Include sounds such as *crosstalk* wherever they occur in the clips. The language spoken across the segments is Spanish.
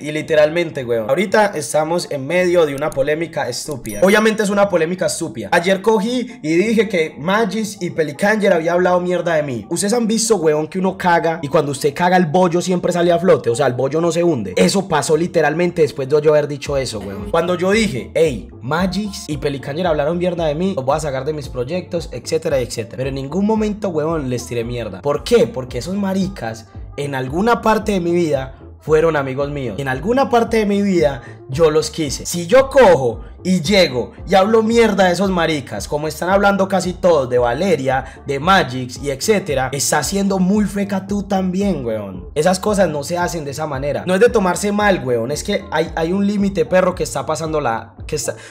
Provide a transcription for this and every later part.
y literalmente, weón. Ahorita estamos en medio de una polémica estúpida. Obviamente es una polémica estúpida. Ayer cogí y dije que Magis y Pelicánger había hablado mierda de mí. Ustedes han visto, weón, que uno caga y cuando usted caga el bollo siempre sale a flote. O sea, el bollo no se hunde. Eso pasó literalmente después de yo haber dicho eso, weón. Cuando yo dije, hey, Magis y Pelicánger hablaron mierda de mí, los voy a sacar de mis proyectos, etcétera, etcétera. Pero en ningún momento, weón, les tiré mierda. ¿Por qué? Porque esos maricas en alguna parte de mi vida fueron amigos míos. En alguna parte de mi vida yo los quise. Si yo cojo y llego y hablo mierda de esos maricas, como están hablando casi todos de Valeria, de Magix y etcétera, está siendo muy feca tú también, weón. Esas cosas no se hacen de esa manera. No es de tomarse mal, weón. Es que hay, hay un límite, perro, que está pasando la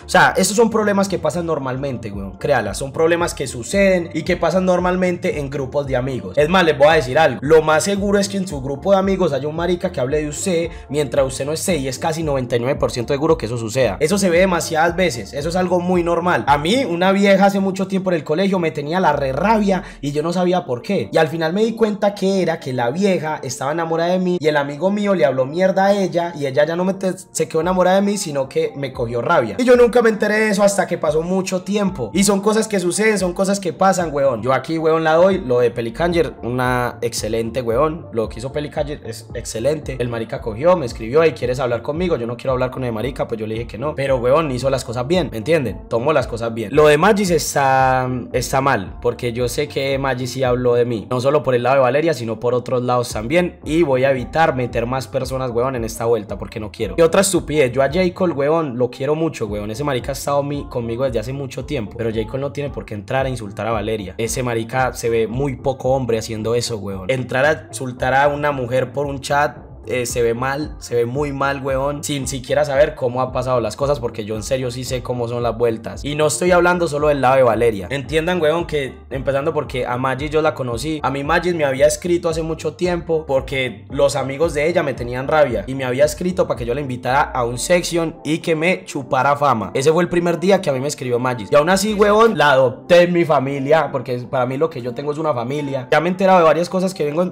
o sea, esos son problemas que pasan normalmente, weón. Créala, son problemas que suceden y que pasan normalmente en grupos de amigos. Es más, les voy a decir algo. Lo más seguro es que en su grupo de amigos haya un marica que hable de usted mientras usted no esté y es casi 99% seguro que eso suceda. Eso se ve demasiadas veces, eso es algo muy normal. A mí, una vieja hace mucho tiempo en el colegio me tenía la re rabia y yo no sabía por qué. Y al final me di cuenta que era que la vieja estaba enamorada de mí y el amigo mío le habló mierda a ella y ella ya no se quedó enamorada de mí, sino que me cogió rabia. Y yo nunca me enteré de eso hasta que pasó mucho tiempo. Y son cosas que suceden, son cosas que pasan, weón. Yo aquí, weón, la doy. Lo de Pelicanger, una excelente, weón. Lo que hizo Pelicanger es excelente. El marica cogió, me escribió, y ¿quieres hablar conmigo? Yo no quiero hablar con el marica, pues yo le dije que no. Pero, weón, hizo las cosas bien, ¿me entienden? Tomó las cosas bien. Lo de Magis está, está mal, porque yo sé que Magis sí habló de mí. No solo por el lado de Valeria, sino por otros lados también. Y voy a evitar meter más personas, weón, en esta vuelta, porque no quiero. Y otra estupidez, yo a J. Cole, weón, lo quiero mucho ese marica ha estado conmigo desde hace mucho tiempo. Pero Jacob no tiene por qué entrar a insultar a Valeria. Ese marica se ve muy poco hombre haciendo eso, weón. Entrar a insultar a una mujer por un chat eh, se ve mal, se ve muy mal, weón, sin siquiera saber cómo han pasado las cosas, porque yo en serio sí sé cómo son las vueltas. Y no estoy hablando solo del lado de Valeria. Entiendan, weón, que empezando porque a Magis yo la conocí. A mí Magis me había escrito hace mucho tiempo porque los amigos de ella me tenían rabia y me había escrito para que yo la invitara a un section y que me chupara fama. Ese fue el primer día que a mí me escribió Magis. Y aún así, weón, la adopté en mi familia porque para mí lo que yo tengo es una familia. Ya me he enterado de varias cosas que vengo,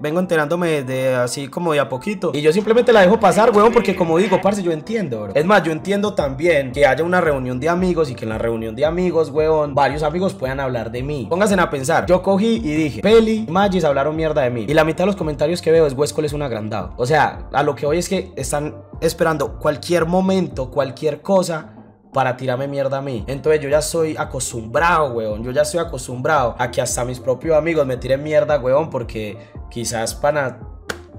vengo enterándome de así como de poquito. Y yo simplemente la dejo pasar, weón, porque como digo, parce, yo entiendo, bro. Es más, yo entiendo también que haya una reunión de amigos y que en la reunión de amigos, weón, varios amigos puedan hablar de mí. Pónganse a pensar, yo cogí y dije, Peli y Magis hablaron mierda de mí. Y la mitad de los comentarios que veo es Huesco es un agrandado. O sea, a lo que hoy es que están esperando cualquier momento, cualquier cosa para tirarme mierda a mí. Entonces yo ya soy acostumbrado, weón. Yo ya estoy acostumbrado a que hasta mis propios amigos me tiren mierda, weón, porque quizás para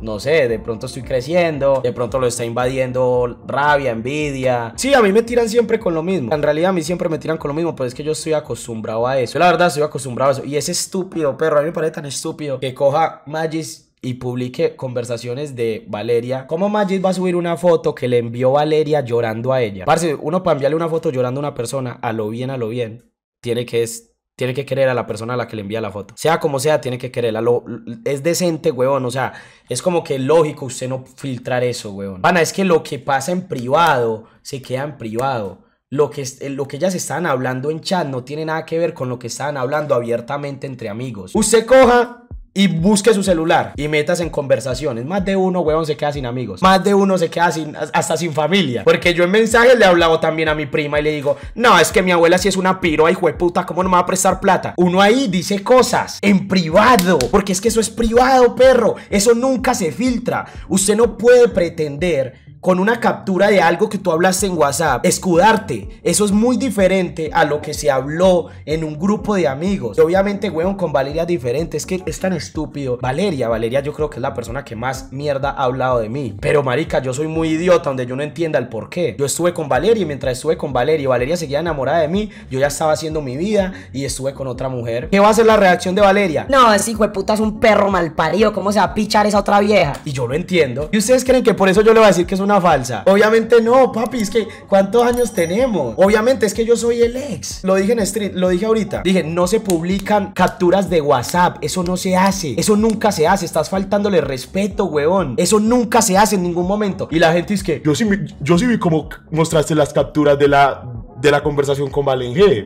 no sé, de pronto estoy creciendo, de pronto lo está invadiendo rabia, envidia. Sí, a mí me tiran siempre con lo mismo. En realidad a mí siempre me tiran con lo mismo, pero es que yo estoy acostumbrado a eso. Yo la verdad estoy acostumbrado a eso. Y es estúpido, perro, a mí me parece tan estúpido que coja Magis y publique conversaciones de Valeria. ¿Cómo Magis va a subir una foto que le envió Valeria llorando a ella? Parce, uno para enviarle una foto llorando a una persona, a lo bien, a lo bien, tiene que es tiene que querer a la persona a la que le envía la foto. Sea como sea, tiene que quererla. es decente, huevón. O sea, es como que lógico usted no filtrar eso, huevón. Pana, es que lo que pasa en privado se queda en privado. Lo que, eh, lo que ellas están hablando en chat no tiene nada que ver con lo que están hablando abiertamente entre amigos. Usted coja y busque su celular y metas en conversaciones. Más de uno, weón, se queda sin amigos. Más de uno se queda sin, hasta sin familia. Porque yo en mensajes le he hablado también a mi prima y le digo, no, es que mi abuela sí es una piro, hijo de puta, ¿cómo no me va a prestar plata? Uno ahí dice cosas en privado, porque es que eso es privado, perro. Eso nunca se filtra. Usted no puede pretender con una captura de algo que tú hablaste en WhatsApp, escudarte. Eso es muy diferente a lo que se habló en un grupo de amigos. obviamente, weón, con Valeria es diferente. Es que es tan estúpido. Valeria, Valeria, yo creo que es la persona que más mierda ha hablado de mí. Pero, marica, yo soy muy idiota donde yo no entienda el por qué. Yo estuve con Valeria y mientras estuve con Valeria Valeria seguía enamorada de mí, yo ya estaba haciendo mi vida y estuve con otra mujer. ¿Qué va a ser la reacción de Valeria? No, ese hijo de puta es un perro mal parido ¿Cómo se va a pichar esa otra vieja? Y yo lo entiendo. ¿Y ustedes creen que por eso yo le voy a decir que es falsa. Obviamente no, papi, es que ¿cuántos años tenemos? Obviamente es que yo soy el ex. Lo dije en street, lo dije ahorita. Dije, no se publican capturas de WhatsApp. Eso no se hace. Eso nunca se hace. Estás faltándole respeto, weón. Eso nunca se hace en ningún momento. Y la gente es que, yo sí, yo sí vi como mostraste las capturas de la, de la conversación con Valenje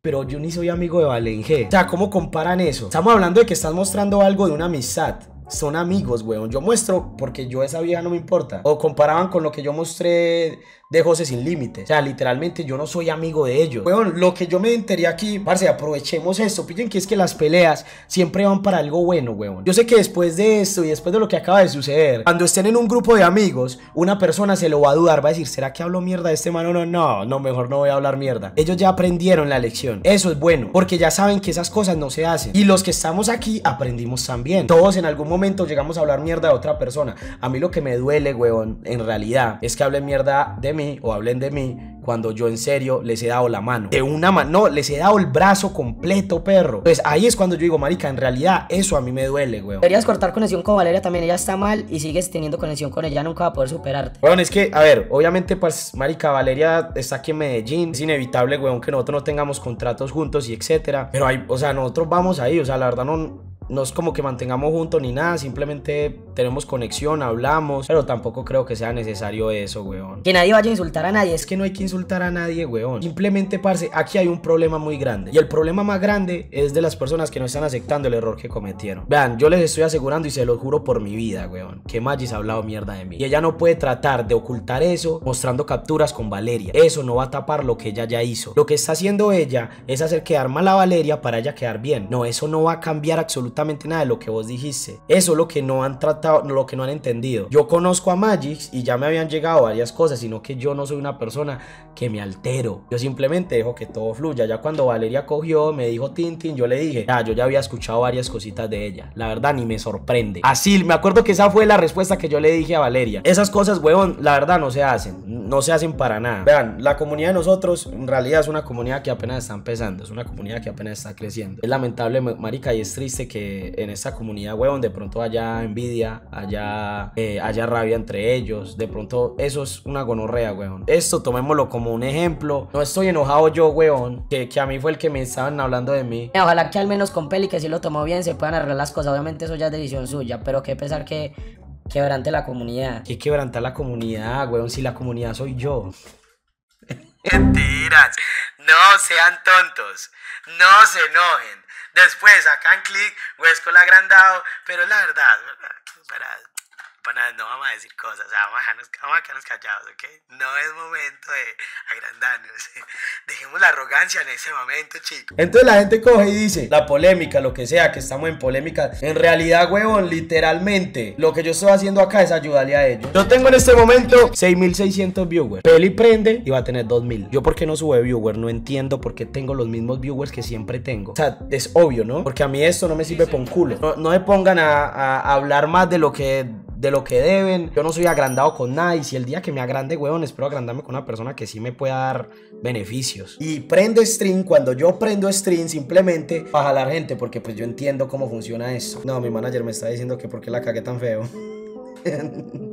pero yo ni soy amigo de Valenje. O sea, ¿cómo comparan eso? Estamos hablando de que estás mostrando algo de una amistad son amigos, weón. Yo muestro porque yo esa vieja no me importa. O comparaban con lo que yo mostré de José Sin Límites. O sea, literalmente yo no soy amigo de ellos. Weón, lo que yo me enteré aquí, parce, aprovechemos esto. piden que es que las peleas siempre van para algo bueno, weón. Yo sé que después de esto y después de lo que acaba de suceder, cuando estén en un grupo de amigos, una persona se lo va a dudar, va a decir, ¿será que hablo mierda de este mano? No, no, no, mejor no voy a hablar mierda. Ellos ya aprendieron la lección. Eso es bueno, porque ya saben que esas cosas no se hacen. Y los que estamos aquí aprendimos también. Todos en algún momento momento llegamos a hablar mierda de otra persona. A mí lo que me duele, weón, en realidad, es que hablen mierda de mí o hablen de mí cuando yo en serio les he dado la mano. De una mano, no, les he dado el brazo completo, perro. pues ahí es cuando yo digo, marica, en realidad eso a mí me duele, weón. Deberías cortar conexión con Valeria también, ella está mal y sigues teniendo conexión con ella, nunca va a poder superarte. Bueno, es que, a ver, obviamente, pues, marica, Valeria está aquí en Medellín, es inevitable, weón, que nosotros no tengamos contratos juntos y etcétera. Pero hay, o sea, nosotros vamos ahí, o sea, la verdad no, no es como que mantengamos juntos ni nada, simplemente tenemos conexión, hablamos, pero tampoco creo que sea necesario eso, weón. Que nadie vaya a insultar a nadie, es que no hay que insultar a nadie, weón. Simplemente, parce, aquí hay un problema muy grande. Y el problema más grande es de las personas que no están aceptando el error que cometieron. Vean, yo les estoy asegurando y se lo juro por mi vida, weón, que Magis ha hablado mierda de mí. Y ella no puede tratar de ocultar eso mostrando capturas con Valeria. Eso no va a tapar lo que ella ya hizo. Lo que está haciendo ella es hacer quedar mal a Valeria para ella quedar bien. No, eso no va a cambiar absolutamente nada de lo que vos dijiste. Eso es lo que no han tratado, lo que no han entendido. Yo conozco a Magix y ya me habían llegado varias cosas, sino que yo no soy una persona que me altero. Yo simplemente dejo que todo fluya. Ya cuando Valeria cogió, me dijo Tintin, yo le dije, ya ah, yo ya había escuchado varias cositas de ella. La verdad, ni me sorprende. Así, me acuerdo que esa fue la respuesta que yo le dije a Valeria. Esas cosas, huevón, la verdad no se hacen. No se hacen para nada. Vean, la comunidad de nosotros en realidad es una comunidad que apenas está empezando. Es una comunidad que apenas está creciendo. Es lamentable, marica, y es triste que eh, en esa comunidad, weón, de pronto haya envidia, haya, eh, haya rabia entre ellos, de pronto eso es una gonorrea, weón. Esto tomémoslo como un ejemplo. No estoy enojado yo, weón, que, que a mí fue el que me estaban hablando de mí. Eh, ojalá que al menos con Peli, que si lo tomó bien, se puedan arreglar las cosas. Obviamente eso ya es decisión suya, pero que pensar que quebrante la comunidad. ¿Qué quebrantar la comunidad, weón? Si la comunidad soy yo. *laughs* Mentiras. No sean tontos. No se enojen. Después, acá en Click, Huesco la agrandado, pero la verdad, ¿verdad? Pues no vamos a decir cosas, vamos a, quedarnos callados, ¿ok? No es momento de agrandarnos. *laughs* Dejemos la arrogancia en ese momento, chicos. Entonces la gente coge y dice, la polémica, lo que sea, que estamos en polémica. En realidad, huevón, literalmente, lo que yo estoy haciendo acá es ayudarle a ellos. Yo tengo en este momento 6600 viewers. Peli prende y va a tener 2000. Yo, ¿por qué no sube viewers? No entiendo por qué tengo los mismos viewers que siempre tengo. O sea, es obvio, ¿no? Porque a mí esto no me sirve por un culo. No, no me pongan a hablar más de lo que de lo que deben. Yo no soy agrandado con nadie. Si el día que me agrande, weón, espero agrandarme con una persona que sí me pueda dar beneficios. Y prendo stream. Cuando yo prendo stream, simplemente para jalar gente, porque pues yo entiendo cómo funciona eso. No, mi manager me está diciendo que por qué la cagué tan feo. *laughs*